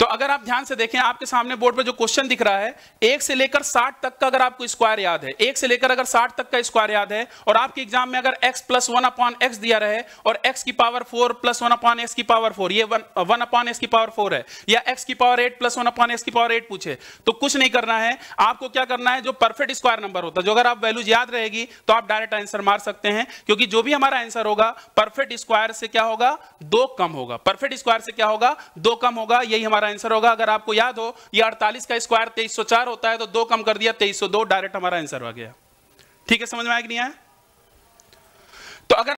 तो अगर आप ध्यान से देखें आपके सामने बोर्ड पर जो क्वेश्चन दिख रहा है एक से लेकर साठ तक का अगर आपको स्क्वायर याद है एक से लेकर अगर साठ तक का स्क्वायर याद है और आपके एग्जाम में अगर x plus one upon x दिया रहे और x की power four plus one upon x की पावर फोर ये वन अपॉन एक्स की पावर फोर है या x की power eight plus one upon x की पावर एट पूछे तो कुछ नहीं करना है आपको क्या करना है जो परफेक्ट स्क्वायर नंबर होता है जो अगर आप वैल्यूज याद रहेगी तो आप डायरेक्ट आंसर मार सकते हैं क्योंकि जो भी हमारा आंसर होगा परफेक्ट स्क्वायर से क्या होगा दो कम होगा परफेक्ट स्क्वायर से क्या होगा दो कम होगा यही हमारा आंसर होगा अगर आपको याद हो ये 48 का स्क्वायर 2304 होता है तो दो कम कर दिया 2302 डायरेक्ट हमारा आंसर आ गया ठीक है समझ में आया कि नहीं आया